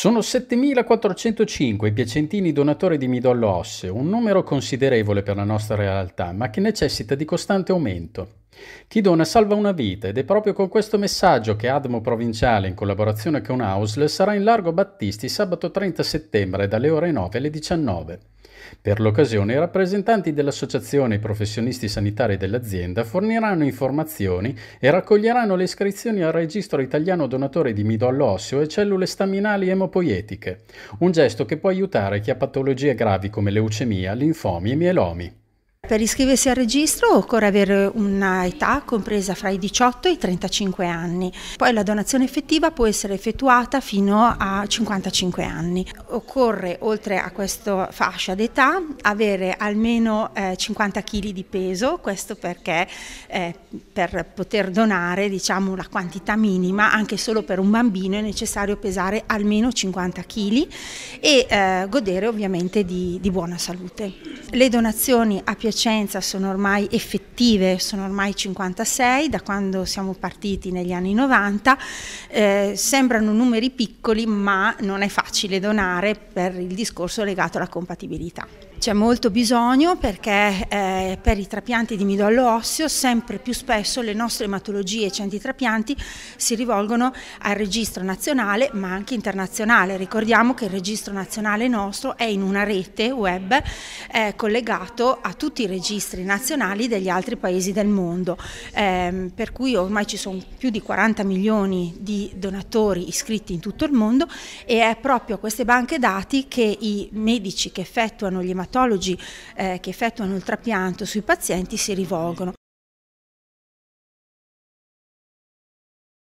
Sono 7.405 i piacentini donatori di midollo osseo, un numero considerevole per la nostra realtà, ma che necessita di costante aumento. Chi dona salva una vita ed è proprio con questo messaggio che Admo Provinciale, in collaborazione con AUSL, sarà in Largo Battisti sabato 30 settembre dalle ore 9 alle 19. Per l'occasione i rappresentanti dell'associazione e i professionisti sanitari dell'azienda forniranno informazioni e raccoglieranno le iscrizioni al registro italiano donatore di midollo osseo e cellule staminali emopoietiche, un gesto che può aiutare chi ha patologie gravi come leucemia, linfomi e mielomi. Per iscriversi al registro occorre avere un'età compresa fra i 18 e i 35 anni, poi la donazione effettiva può essere effettuata fino a 55 anni. Occorre, oltre a questa fascia d'età, avere almeno eh, 50 kg di peso, questo perché eh, per poter donare diciamo, una quantità minima, anche solo per un bambino è necessario pesare almeno 50 kg e eh, godere ovviamente di, di buona salute. Le donazioni a piacere licenza sono ormai effettive, sono ormai 56 da quando siamo partiti negli anni 90, eh, sembrano numeri piccoli ma non è facile donare per il discorso legato alla compatibilità. C'è molto bisogno perché eh, per i trapianti di midollo osseo sempre più spesso le nostre ematologie e centri trapianti si rivolgono al registro nazionale ma anche internazionale. Ricordiamo che il registro nazionale nostro è in una rete web eh, collegato a tutti i registri nazionali degli altri paesi del mondo, eh, per cui ormai ci sono più di 40 milioni di donatori iscritti in tutto il mondo e è proprio a queste banche dati che i medici che effettuano gli ematologi patologi eh, che effettuano il trapianto sui pazienti si rivolgono.